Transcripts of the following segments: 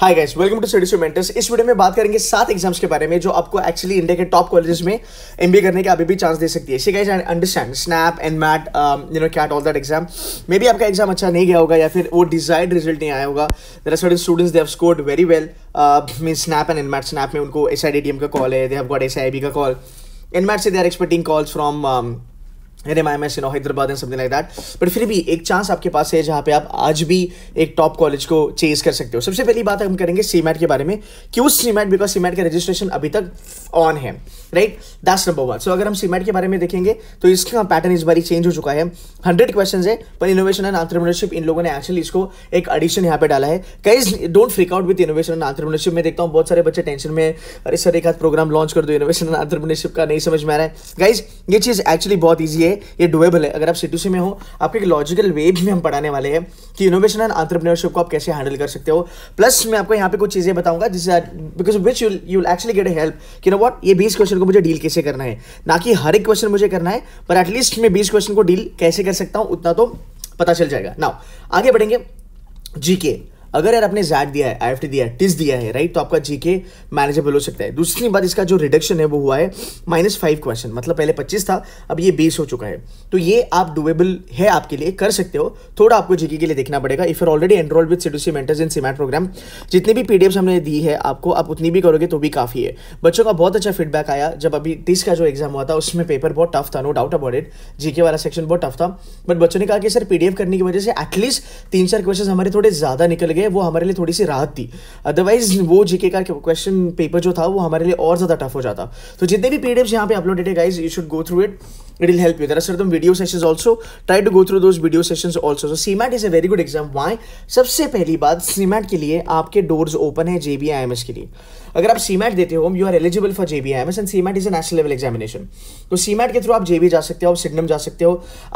Hi guys welcome to study mentors इस video में बात करेंगे सात एग्जाम्स के बारे में जो आपको एक्चुअली इंडिया के टॉप कॉलेजेस में एमबीए करने के अभी भी चांस दे सकती है see I understand SNAP and MAT you know CAT all that exam मे भी आपका एग्जाम अच्छा नहीं गया होगा या फिर वो डिजायर्ड रिजल्ट नहीं आया होगा there are certain students they have scored very well mean SNAP and NMAT SNAP में उनको एस का कॉल है दे हैव गॉट एस का कॉल एनमैट से they are expecting calls from N M I M S no Hyderabad and something like that but फिर भी एक chance आपके पास है जहाँ पे आप आज भी एक टॉप कॉलेज को चेज कर सकते हो सबसे पहली बात हम करेंगे सी के बारे में क्यों CMAT because CMAT का रजिस्ट्रेशन अभी तक ऑन है right that's number one so अगर हम सी के बारे में देखेंगे तो इसका पैटर्न इस बार चेंज हो चुका है हंड्रेड क्वेश्चन है पर इनोवेशन एंड आंट्रप्रनरशिप इन लोगों ने एक्चुअली इसको एक एडिशन यहाँ पे डाला है कई don't freak out with innovation and entrepreneurship मैं देखता हूँ बहुत सारे बच्चे टेंशन में अरे सर एक हाथ प्रोग्राम लॉन्च कर दो इनोवेशन एंड आंट्रप्रनरशिप का नहीं समझ में आ रहा है गाइज ये चीज़ एक्चुअली बहुत ईजी है ये डुएबल है अगर आप सी टू सी में हो आपके एक लॉजिकल वे भी हम पढ़ाने वाले हैं कि इनोवेशन एंड आंट्रप्रनरशिप को आप कैसे हैंडल कर सकते हो प्लस मैं आपको यहाँ पे कुछ चीज़ें बताऊंगा जिससे because which you you actually get a help कि नो वॉट ये बीस क्वेश्चन को मुझे डील कैसे करना है ना कि हर एक क्वेश्चन मुझे करना है पर एटलीस्ट मैं बीस क्वेश्चन को डील कैसे कर सकता हूँ उतना तो पता चल जाएगा नाउ आगे बढ़ेंगे जीके अगर यार आपने जैट दिया है आई दिया है टिस दिया है राइट तो आपका जीके मैनेजेबल हो सकता है दूसरी बात इसका जो रिडक्शन है वो हुआ है माइनस फाइव क्वेश्चन मतलब पहले पच्चीस था अब ये बेस हो चुका है तो ये आप डुएबल है आपके लिए कर सकते हो थोड़ा आपको जीके के लिए देखना पड़ेगा if are already enrolled with सीडूसी मेंटर्स इन सीमेंट प्रोग्राम जितनी भी पी हमने दी है आपको आप उतनी भी करोगे तो भी काफ़ी है बच्चों का बहुत अच्छा फीडबैक आया जब अभी टिस का जो एग्जाम हुआ था उसमें पेपर बहुत टफ था no doubt about it GK वाला सेक्शन बहुत टफ था बट बच्चों ने कहा कि सर पीडीएफ करने की वजह से एटलीस्ट तीन चार क्वेश्चन हमारे थोड़े ज़्यादा निकल गए है वो हमारे लिए थोड़ी सी राहत थी अदरवाइज वो जीके का क्वेश्चन पेपर जो था वो हमारे लिए और ज्यादा टफ हो जाता तो जितने भी पीडीएफ यहाँ पे अपलोडेड है guys you should go through it it will help you दर सर तुम video session also try to go through those video session also so CMAT is a very good exam why सबसे पहली बात CMAT के लिए आपके डोर्स ओपन है जेबी आई एम एस के लिए अगर आप सीमैट देते हो you are eligible for JB I M S and CMAT is a level examination तो सीमैट के थ्रू आप जेबी जा सकते हो आप सिडनम जा सकते हो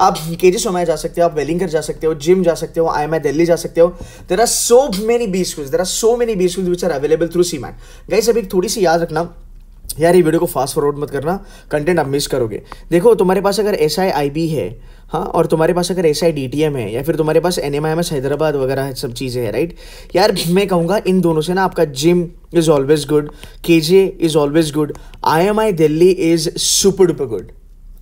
आप के जी सोमाई जा सकते हो आप वेलिंगर जा सकते हो जिम जा सकते हो आई एम आई दिल्ली जा सकते हो there are so many base there are so many many base schools which are available through CMAT. Guys, अभी थोड़ी सी याद रखना यार ये वीडियो को फास्ट फॉरवर्ड मत करना कंटेंट आप मिस करोगे देखो तुम्हारे पास अगर एस आई आई बी है हाँ और तुम्हारे पास अगर S I D T M है या फिर तुम्हारे पास N M I M S Hyderabad वगैरह है सब चीज़ें हैं राइट यार मैं कहूँगा इन दोनों से ना आपका gym is always good K J is always good I M I Delhi is super duper good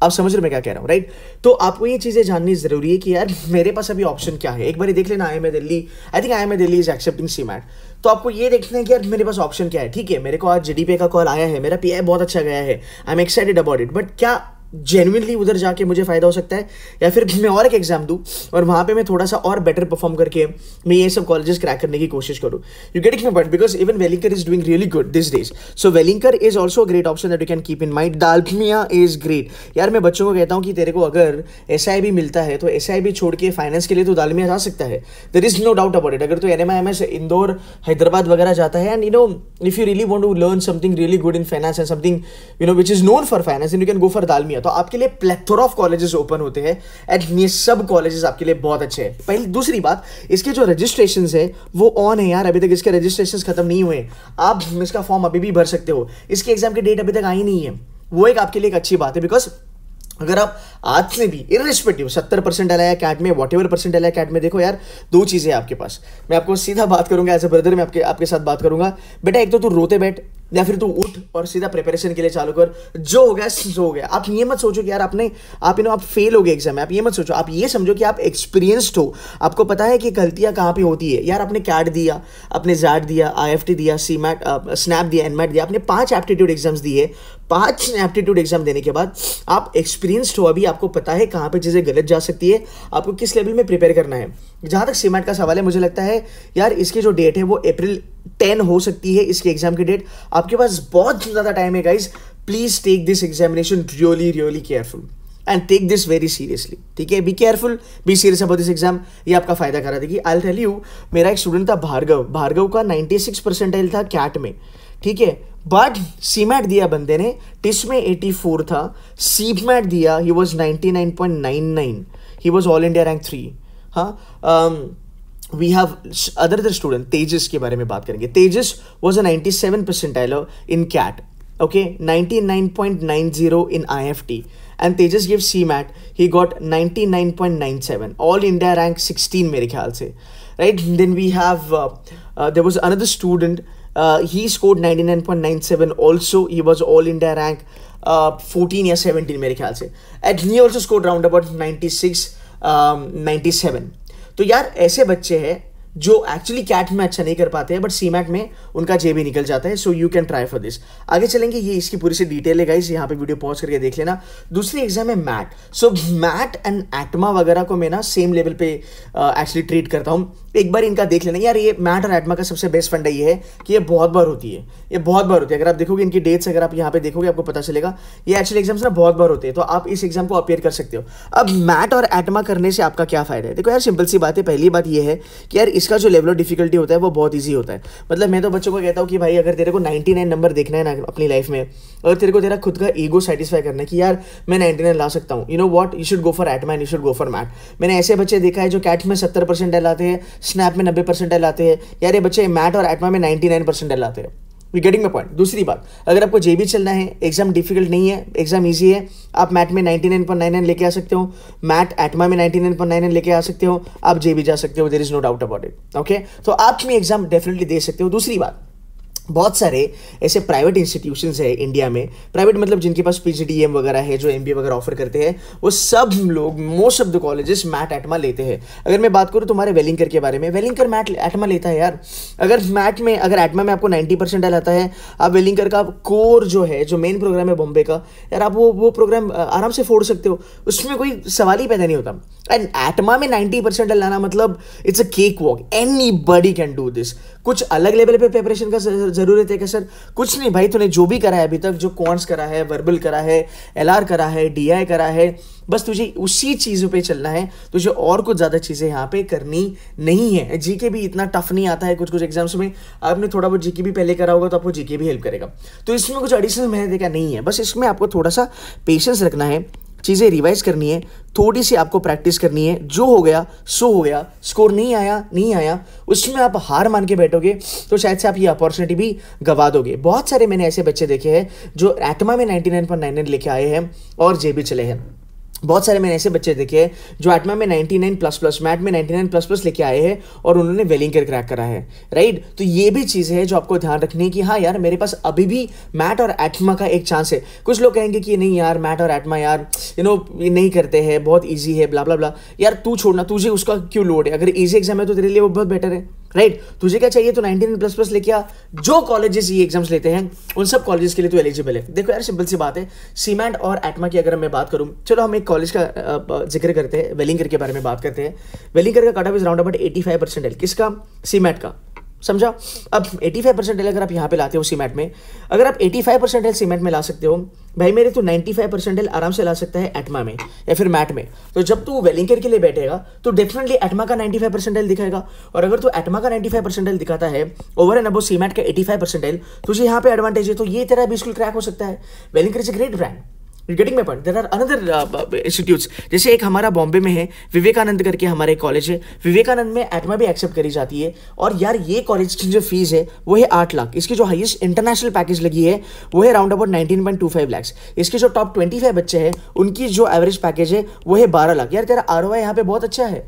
आप समझ रहे मैं क्या कह रहा हूँ राइट तो आपको ये चीज़ें जाननी ज़रूरी है कि यार मेरे पास अभी ऑप्शन क्या है एक बार देख लेना I M A Delhi I think I M A Delhi is accepting CMAT तो आपको ये देखना है कि यार मेरे पास ऑप्शन क्या है ठीक है मेरे को आज जी का कॉल आया है मेरा पी बहुत अच्छा गया है I am excited about it but क्या जेनुनली उधर जाके मुझे फ़ायदा हो सकता है या फिर मैं और एक एग्ज़ाम दूँ और वहाँ पे मैं थोड़ा सा और बेटर परफॉर्म करके मैं ये सब कॉलेजेस क्रैक करने की कोशिश करूँ you get it but because even Welingkar is doing really good this days so Welingkar is also great option that you can keep in mind Dalmia is great यार मैं बच्चों को कहता हूँ कि तेरे को अगर एस आई बी मिलता है तो एस आई बी छोड़ के फाइनेंस के लिए तो दालमिया जा सकता है there is no doubt about it अगर तो N M I M S Indore Hyderabad वगैरह जाता है and you know if you really want to learn something really good in finance and something you know which is known for finance and you can go for Dalmia है तो आपके लिए plethora of colleges open होते हैं and ये सब colleges आपके लिए बहुत अच्छे हैं पहली दूसरी बात इसके जो रजिस्ट्रेशन है वो ऑन है यार अभी तक इसके रजिस्ट्रेशन खत्म नहीं हुए आप इसका फॉर्म अभी भी भर सकते हो इसके एग्जाम की डेट अभी तक आई नहीं है वो एक आपके लिए एक अच्छी बात है बिकॉज अगर आप आज से भी इरिस्पेक्टिव सत्तर परसेंट आया कैट में वॉट एवर परसेंट आया कैट में देखो यार दो चीज़ें आपके पास मैं आपको सीधा बात करूंगा एज ए ब्रदर मैं आपके आपके साथ बात करूंगा बेटा एक तो तू रोते बैठ या फिर तू उठ और सीधा प्रिपरेशन के लिए चालू कर जो हो गया जो हो गया आप ये मत सोचो कि यार आपने आप इन आप फेल हो गए एग्जाम में आप ये मत सोचो आप ये समझो कि आप एक्सपीरियंस्ड हो आपको पता है कि गलतियाँ कहाँ पे होती है यार आपने कैट दिया आपने जैट दिया आई दिया सी मैट स्नैप दिया एनमैट दिया आपने पाँच एप्टीट्यूड एग्जाम्स दिए पाँच एप्टीट्यूड एग्जाम देने के बाद आप एक्सपीरियंस्ड हो अभी आपको पता है कहाँ पर चीज़ें गलत जा सकती है आपको किस लेवल में प्रिपेयर करना है जहाँ तक सीमेंट का सवाल है मुझे लगता है यार इसकी जो डेट है वो अप्रैल टेन हो सकती है इसके एग्जाम की डेट आपके पास बहुत ज़्यादा टाइम है guys please take this examination really really careful and take this very seriously ठीक है be careful be serious about this exam ये आपका फायदा करा देगी आई टेल यू मेरा एक स्टूडेंट था भार्गव भार्गव का नाइनटी सिक्स परसेंटाइल था कैट में ठीक है बट सीमैट दिया बंदे ने टिस में एटी फोर था सीपमैट दिया he was nine nine point nine he was all India rank three हाँ we have other other student Tejas के बारे में बात करेंगे Tejas was a ninety seven percent I love in CAT okay ninety nine point nine zero in I F T and Tejas give C MAT he got ninety nine point nine seven all India rank sixteen मेरे ख्याल से right then we have there was another student he scored ninety nine point nine seven also he was all India rank fourteen या seventeen मेरे ख्याल से and he also score round about ninety six ninety um, seven तो यार ऐसे बच्चे हैं जो एक्चुअली कैट में अच्छा नहीं कर पाते हैं बट सी में उनका जे भी निकल जाता है so you can try for this आगे चलेंगे ये इसकी पूरी सी डिटेल है गाइस यहाँ पे वीडियो पॉज करके देख लेना दूसरी एग्जाम है MAT so MAT and ATMA वगैरह को मैं ना सेम लेवल पे एक्चुअली uh, ट्रीट करता हूँ एक बार इनका देख लेना यार ये मैट और एटमा का सबसे बेस्ट फंडा ये है कि ये बहुत बार होती है ये बहुत बार होती है अगर आप देखोगे इनकी डेट्स अगर आप यहाँ पे देखोगे आपको पता चलेगा ये एक्चुअली एग्जाम्स ना बहुत बार होते हैं तो आप इस एग्जाम को अपेयर कर सकते हो अब मैट और एटमा करने से आपका क्या फायदा है देखो यार सिंपल सी बात है पहली बात यह है कि यार इस इसका जो लेवल ऑफ डिफिकल्टी होता है वो बहुत ईजी होता है मतलब मैं तो बच्चों को कहता हूँ कि भाई अगर तेरे को नाइन नंबर देखना है ना अपनी लाइफ में अगर तेरे को तेरा खुद का ईगो सेटिस्फाई करना है कि यार मैं नाइन ला सकता हूँ you know what you should go for ATMA you should go for MAT मैंने ऐसे बच्चे देखा है जो कैट में सत्तर परसेंट लाते हैं स्नैप में नब्बे परसेंट लाते हैं यार ये बच्चे मैट और एटमा में नाइन्टी नाइन परसेंट लाते हैं यू गेटिंग माई पॉइंट दूसरी बात अगर आपको जे चलना है एग्जाम डिफिकल्ट नहीं है एग्जाम ईजी है आप मैट में ninety nine nine point nine लेके आ सकते हो मैट एटमा में नाइन नाइन पॉइंट नाइन लेके आ सकते हो आप जे जा सकते हो there is no doubt about it okay तो आप भी एग्जाम डेफिनेटली दे सकते हो दूसरी बात बहुत सारे ऐसे प्राइवेट इंस्टीट्यूशन है इंडिया में प्राइवेट मतलब जिनके पास पी वगैरह है जो एम वगैरह ऑफर करते हैं वो सब लोग most of the colleges MAT ATMA लेते हैं अगर मैं बात करूँ तुम्हारे वेलिंकर के बारे में वेलिंकर मैट एटमा लेता है यार अगर मैट में अगर एटमा में आपको नाइन्टी परसेंट आता है आप वेलिंकर का कोर जो है जो मेन प्रोग्राम है बॉम्बे का यार आप वो वो प्रोग्राम आराम से फोड़ सकते हो उसमें कोई सवाल ही पैदा नहीं होता एंड एटमा में नाइन्टी परसेंट लाना मतलब it's a cake walk anybody can do this कुछ अलग लेवल पर प्रेपरेशन का ज़रूरत है क्या सर कुछ नहीं भाई तूने जो भी करा है अभी तक जो कॉन्स करा है वर्बल करा है एल करा है डी करा है बस तुझे उसी चीज़ों पे चलना है तुझे और कुछ ज़्यादा चीज़ें यहाँ पे करनी नहीं है जीके भी इतना टफ नहीं आता है कुछ कुछ एग्जाम्स में आपने थोड़ा बहुत जीके भी पहले करा होगा तो आपको जीके भी हेल्प करेगा तो इसमें कुछ एडिशनल मेहनत का नहीं है बस इसमें आपको थोड़ा सा पेशेंस रखना है चीज़ें रिवाइज करनी है थोड़ी सी आपको प्रैक्टिस करनी है जो हो गया सो हो गया स्कोर नहीं आया नहीं आया उसमें आप हार मान के बैठोगे तो शायद से आप ये अपॉर्चुनिटी भी गवा दोगे बहुत सारे मैंने ऐसे बच्चे देखे हैं जो एटमा में नाइन नाइन नाइन लेके आए हैं और जे भी चले हैं बहुत सारे मैंने ऐसे बच्चे देखे हैं जो एटमा में 99 प्लस प्लस मैट में 99 प्लस प्लस लेके आए हैं और उन्होंने वेलिंग कर क्रैक करा है राइट तो ये भी चीज़ है जो आपको ध्यान रखनी है कि हाँ यार मेरे पास अभी भी मैट और एटमा का एक चांस है कुछ लोग कहेंगे कि नहीं यार मैट और एटमा यार यू नो ये नहीं करते हैं बहुत ईजी है ब्ला ब्ला ब्ला यार तू छोड़ना तुझे उसका क्यों लोड है अगर ईजी एग्जाम है तो तेरे लिए वो बहुत बेटर है राइट right? तुझे क्या चाहिए तो नाइनटीन प्लस प्लस लेके आ जो कॉलेजेस ये एग्जाम्स लेते हैं उन सब कॉलेजेस के लिए तो एलिजिबल है देखो यार सिंपल सी बात है सीमेंट और एटमा की अगर मैं बात करूँ चलो हम एक कॉलेज का जिक्र करते हैं वेलिंगर के बारे में बात करते हैं वेलिंगर का cut off is round about eighty five percent है किसका सीमेंट का समझा अब 85 परसेंटेज अगर आप यहाँ पे लाते हो सीमेंट में अगर आप 85 परसेंटेज सीमेंट में ला सकते हो भाई मेरे तो 95 परसेंट आराम से ला सकता है एटमा में या फिर मैट में तो जब तू वेलिंगर के लिए बैठेगा तो डेफिनेटली एटमा का 95 परसेंट दिखाएगा और अगर तू एटमा का 95 परसेंटेज दिखाता है ओवर एंड अबो सीमेंट का 85 परसेंटेज तुझे यहाँ पे एडवांटेज है तो ये तेरा बिल्कुल क्रैक हो सकता है Welingkar is a great brand getting my point there are another institute जैसे एक हमारा बॉम्बे में है विवेकानंद करके हमारे कॉलेज है विवेकानंद में एटमा भी एक्सेप्ट करी जाती है और यार ये कॉलेज की जो फीस है वो है आठ लाख इसकी जो हाइएस्ट इंटरनेशनल पैकेज लगी है वो है round about nineteen point two five lakhs इसके जो टॉप ट्वेंटी फाइव बच्चे हैं उनकी जो एवरेज पैकेज है वो है बारह लाख यार तेरा आर ओ आई यहाँ पे बहुत अच्छा है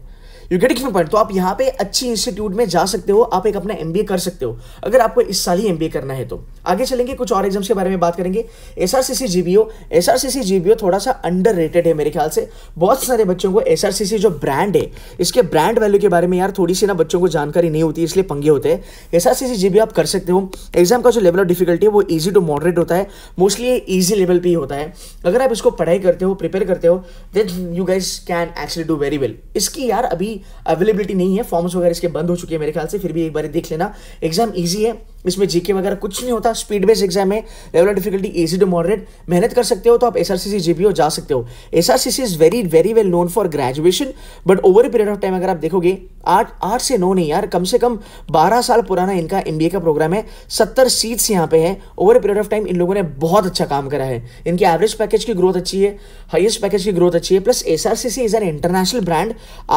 यू गेट पॉइंट तो आप यहाँ पे अच्छी इंस्टीट्यूट में जा सकते हो आप एक अपना एम कर सकते हो अगर आपको इस साल ही एम करना है तो आगे चलेंगे कुछ और एग्जाम्स के बारे में बात करेंगे S R C C S R C C थोड़ा सा अंडर रेटेड है मेरे ख्याल से बहुत सारे बच्चों को एस जो ब्रांड है इसके ब्रांड वैल्यू के बारे में यार थोड़ी सी ना बच्चों को जानकारी नहीं होती इसलिए पंगे होते हैं एस आर सी सी आप कर सकते हो एग्जाम का जो लेवल ऑफ डिफिकल्टी है वो ईजी टू मॉडरेट होता है मोस्टली ईजी लेवल पर ही होता है अगर आप इसको पढ़ाई करते हो प्रिपेयर करते हो then you guys can actually do very well इसकी यार अभी अवेलेबिलिटी नहीं है फॉर्म्स वगैरह इसके बंद हो चुके हैं मेरे ख्याल से फिर भी एक बार देख लेना एग्जाम ईजी है इसमें जीके वगैरह कुछ नहीं होता स्पीड बेस्ड एग्जाम है level difficulty easy to moderate मेहनत कर सकते हो तो आप एस आर सी सी जी जा सकते हो S R C C is very very well known for graduation but over period of time अगर आप देखोगे आठ आठ से नौ नहीं यार कम से कम बारह साल पुराना इनका एम का प्रोग्राम है सत्तर सीट्स यहाँ पे है ओवर पीरियड ऑफ टाइम इन लोगों ने बहुत अच्छा काम करा है इनकी एवरेज पैकेज की ग्रोथ अच्छी है हाइएस्ट पैकेज की ग्रोथ अच्छी है plus S R C C is an international brand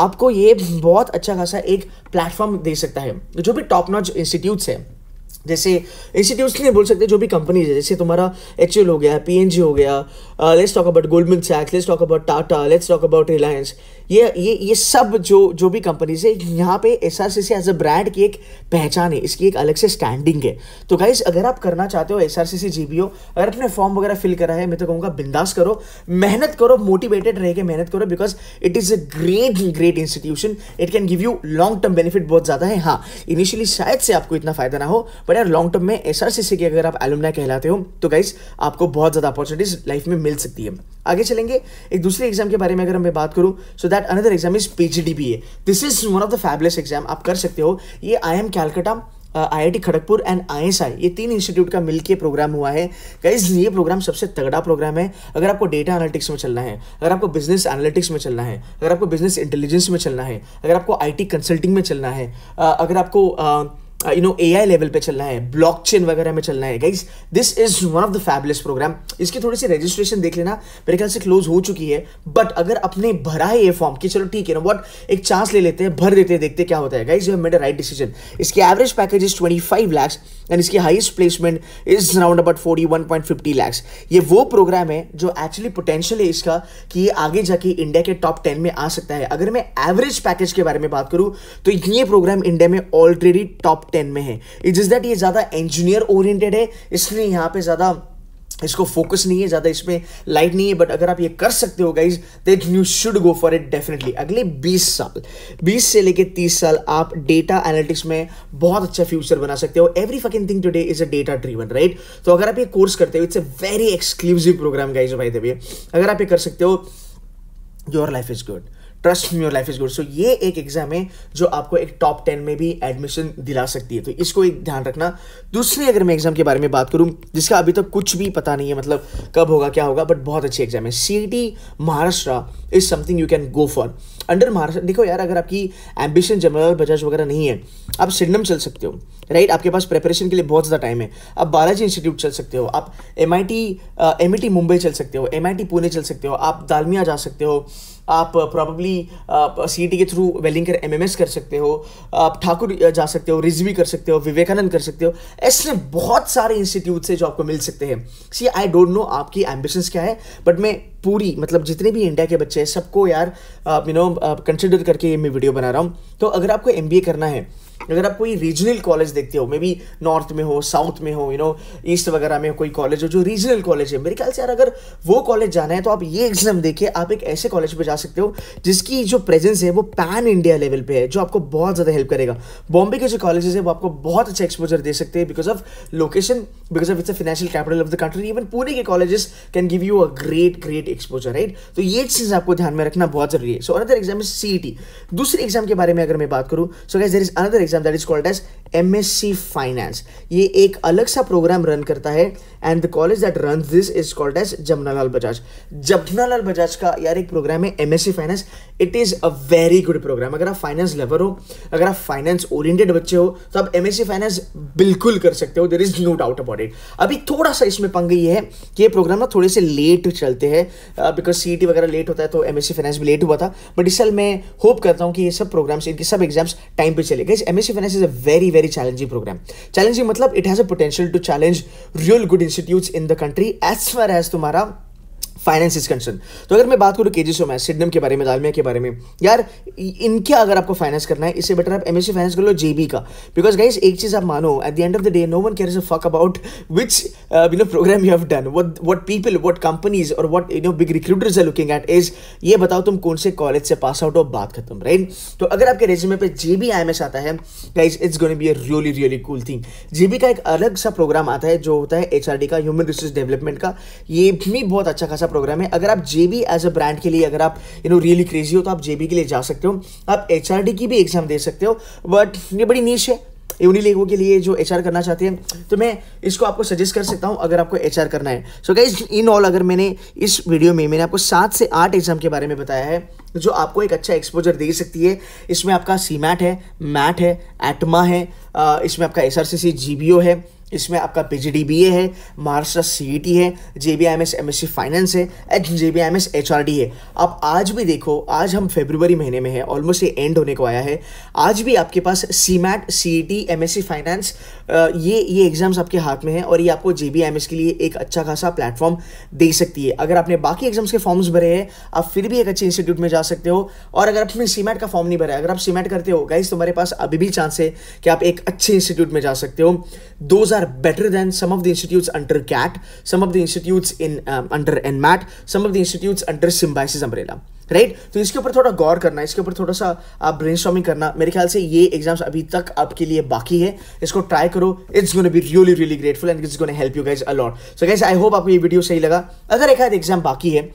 आपको ये बहुत अच्छा खासा एक प्लेटफॉर्म दे सकता है जो भी टॉप नॉच इंस्टीट्यूट्स है जैसे इंस्टीट्यूट्स नहीं बोल सकते जो भी कंपनीज है जैसे तुम्हारा एच हो गया पी एन जी हो गया लेट्स टॉक अबाउट गोल्डमिन सैक्स let's talk about Tata let's talk about Reliance ये ये ये सब जो जो भी कंपनीज है यहाँ पे S R C C as a brand की एक पहचान है इसकी एक अलग से स्टैंडिंग है तो गाइज अगर आप करना चाहते हो S R C C G B O अगर आपने फॉर्म वगैरह फिल करा है मैं तो कहूँगा बिंदास करो मेहनत करो मोटिवेटेड रह के मेहनत करो because it is a great great institution it can give you long term benefit बहुत ज़्यादा है हाँ इनिशियली शायद से आपको इतना फायदा ना हो बट बट यार लॉन्ग टर्म में एस आर सी सी के अगर आप एलुमना कहलाते हो तो गाइज आपको बहुत ज़्यादा अपॉर्चुनिटीज लाइफ में मिल सकती है आगे चलेंगे एक दूसरे एग्जाम के बारे में अगर मैं बात करूं so that another exam is P G D B A this is one of the fabulous exam आप कर सकते हो ये I M Calcutta I I T Kharagpur and I S I ये तीन इंस्टीट्यूट का मिलके प्रोग्राम हुआ है गाइज ये प्रोग्राम सबसे तगड़ा प्रोग्राम है अगर आपको डेटा एनालिटिक्स में चलना है अगर आपको बिजनेस एनालिटिक्स में चलना है अगर आपको बिजनेस इंटेलिजेंस में चलना है अगर आपको आई टी कंसल्टिंग में चलना है uh, अगर आपको uh, you know a level पे चलना है ब्लॉक चेन वगैरह में चलना है guys this is one of the fabulous program इसकी थोड़ी सी रजिस्ट्रेशन देख लेना मेरे ख्याल से क्लोज हो चुकी है बट अगर अपने भरा है ये फॉर्म कि चलो ठीक है ना वॉट एक चांस ले लेते हैं भर देते हैं देखते क्या होता है guys you made a right decision इसकी average package is twenty five lakhs and इसकी highest placement is around about forty one point fifty lakhs ये वो प्रोग्राम है जो एक्चुअली पोटेंशियल है इसका कि ये आगे जाके इंडिया के टॉप टेन में आ सकता है अगर मैं एवरेज पैकेज के बारे में बात करूँ तो ये प्रोग्राम इंडिया में ऑलरेडी टॉप टेन में है इट इज़ दैट ये ज़्यादा इंजीनियर ओरिएंटेड है इसलिए यहाँ पे ज़्यादा इसको फोकस नहीं है ज़्यादा इसमें लाइट नहीं है बट अगर आप ये कर सकते हो guys that you should go for it definitely अगले 20 साल 20 से लेके 30 साल आप डेटा एनालिटिक्स में बहुत अच्छा फ्यूचर बना सकते हो every fucking thing today is a data driven right तो अगर आप ये कोर्स करते हो it's a very exclusive program guys भाई देवी अगर आप ये कर सकते हो your life is good trust me your life is good so ये एक एग्जाम है जो आपको एक टॉप टेन में भी एडमिशन दिला सकती है तो इसको एक ध्यान रखना दूसरी अगर मैं एग्जाम के बारे में बात करूँ जिसका अभी तक तो कुछ भी पता नहीं है मतलब कब होगा क्या होगा बट बहुत अच्छी एग्जाम है C T Maharashtra is something you can go for under Maharashtra देखो यार अगर आपकी एम्बिशन जनरल बजाज वगैरह नहीं है आप सिडनम चल सकते हो राइट आपके पास प्रेपरेशन के लिए बहुत ज़्यादा टाइम है आप बालाजी इंस्टीट्यूट चल सकते हो आप M I T M T Mumbai चल सकते हो एम आई टी पुणे चल सकते हो आप दालमिया जा सकते हो आप प्रॉबली सी टी के थ्रू कर एम कर सकते हो आप ठाकुर uh, जा सकते हो रिजवी कर सकते हो विवेकानंद कर सकते हो ऐसे बहुत सारे इंस्टीट्यूट है जो आपको मिल सकते हैं सी आई डोंट नो आपकी एम्बिशंस क्या है बट मैं पूरी मतलब जितने भी इंडिया के बच्चे हैं सबको यार यू नो कंसिडर करके ये मैं वीडियो बना रहा हूँ तो अगर आपको एम करना है अगर आप कोई रीजनल कॉलेज देखते हो मे बी नॉर्थ में हो साउथ में हो यू नो ईस्ट वगैरह में हो कोई कॉलेज हो जो रीजनल कॉलेज है मेरे ख्याल से यार अगर वो कॉलेज जाना है तो आप ये एग्जाम देखिए आप एक ऐसे कॉलेज पे जा सकते हो जिसकी जो प्रेजेंस है वो पैन इंडिया लेवल पे है जो आपको बहुत ज़्यादा हेल्प करेगा बॉम्बे के जो कॉलेज है वो आपको बहुत अच्छा एक्सपोजर दे सकते हैं because of location because of it's a financial capital of the country even Pune के colleges can give you a great great exposure right तो ये चीज़ आपको ध्यान में रखना बहुत जरूरी है so another exam is C दूसरे एग्जाम के बारे में अगर मैं बात करूँ so guess there is another exam that is called as M S finance ये एक अलग सा प्रोग्राम रन करता है and the college that run this is called as Jamnalal Bajaj Jamnalal Bajaj का यार एक प्रोग्राम है M S finance it is a very good program अगर आप फाइनेंस लेवर हो अगर आप फाइनेंस ओरिएंटेड बच्चे हो तो आप एम एस फाइनेंस बिल्कुल कर सकते हो there is no doubt about it अभी थोड़ा सा इसमें पंग ये है कि ये प्रोग्राम ना थोड़े से लेट चलते हैं बिकॉज uh, सी e वगैरह लेट होता है तो एम फाइनेंस भी लेट हुआ था बट इस साल मैं होप करता हूँ कि ये सब प्रोग्राम्स इनके सब एग्जाम्स टाइम पर चले गए M finance is a very very challenging program challenging मतलब it has a potential to challenge real good institutes in the country as far as तुम्हारा फाइनेंस इज कंसर्न तो अगर मैं बात करूँ के जी सोमैस सिडनम के बारे में दालमिया के बारे में यार इनके अगर आपको फाइनेंस करना है इससे बेटर आप एम फाइनेंस कर लो जे का बिकॉज गाइज एक चीज़ आप मानो at the end of the day no one care fuck about which you know program you have done what what people what companies और what you know big recruiters are looking at is ये बताओ तुम कौन से college से pass out हो बात खत्म राइट तो अगर आपके रेज्यूमे पे J B I M S आता है guys it's gonna be a really really cool thing J B का एक अलग सा प्रोग्राम आता है जो होता है एच आर डी का ह्यूमन रिसोर्स डेवलपमेंट का ये भी बहुत अच्छा खासा प्रोग्राम है अगर आप जेबी एज अ ब्रांड के लिए अगर आप यू नो रियली क्रेजी हो तो आप जेबी के लिए जा सकते हो आप एच की भी एग्जाम दे सकते हो बट ये बड़ी नीच है उन्हीं लोगों के लिए जो एच करना चाहते हैं तो मैं इसको आपको सजेस्ट कर सकता हूं अगर आपको एच करना है सो गाइज इन ऑल अगर मैंने इस वीडियो में मैंने आपको सात से आठ एग्जाम के बारे में बताया है जो आपको एक अच्छा एक्सपोजर दे सकती है इसमें आपका सीमैट है मैट है एटमा है इसमें आपका एस आर सी है इसमें आपका पी जी बी ए है महाराष्ट्र सी टी है J B I M S M S C finance है J B I M S H R D है आप आज भी देखो आज हम फेब्रुवरी महीने में है ऑलमोस्ट ये एंड होने को आया है आज भी आपके पास C MAT C T M S C finance ये ये एग्ज़ाम्स आपके हाथ में है और ये आपको J B I M S के लिए एक अच्छा खासा प्लेटफॉर्म दे सकती है अगर आपने बाकी एग्जाम्स के फॉर्म्स भरे हैं आप फिर भी एक अच्छे इंस्टीट्यूट में जा सकते हो और अगर आपने सी मैट का फॉर्म नहीं भरा है अगर आप सी मैट करते हो गाइज तुम्हारे पास अभी भी चांस है कि आप एक अच्छे इंस्टीट्यूट में जा सकते हो दो हज़ार are better than some of the institutes under CAT, some of the institutes in um, under NMAT, some of the institutes under Symbiosis umbrella. Right right? तो इसके ऊपर थोड़ा गौर करना इसके ऊपर थोड़ा सा आप uh, ब्रेन करना मेरे ख्याल से ये एग्जाम्स अभी तक आपके लिए बाकी है इसको ट्राई करो it's gonna be really really grateful and it's gonna help you guys a lot so guys I hope आपको ये वीडियो सही लगा अगर एक आध एग्जाम बाकी है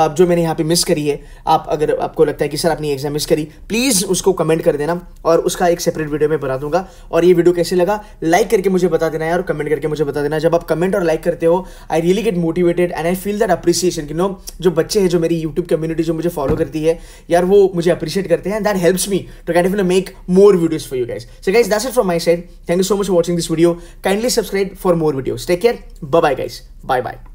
आप जो मैंने यहाँ पे मिस करी है आप अगर आपको लगता है कि सर आपने एग्जाम मिस करी प्लीज़ उसको कमेंट कर देना और उसका एक सेपरेट वीडियो मैं बना दूंगा और ये वीडियो कैसे लगा लाइक करके मुझे बता देना यार और कमेंट करके मुझे बता देना जब आप कमेंट और लाइक करते हो I really get motivated and I feel that appreciation कि नो जो बच्चे हैं जो मेरी यूट्यूब कम्युनिटी जो मुझे फॉलो करती है यार वो मुझे अप्रिशिएट करते हैं that helps me to cat if make more videos for you guys so guys that's it from my side thank you so much watching this video kindly subscribe for more videos take care bye bye guys bye bye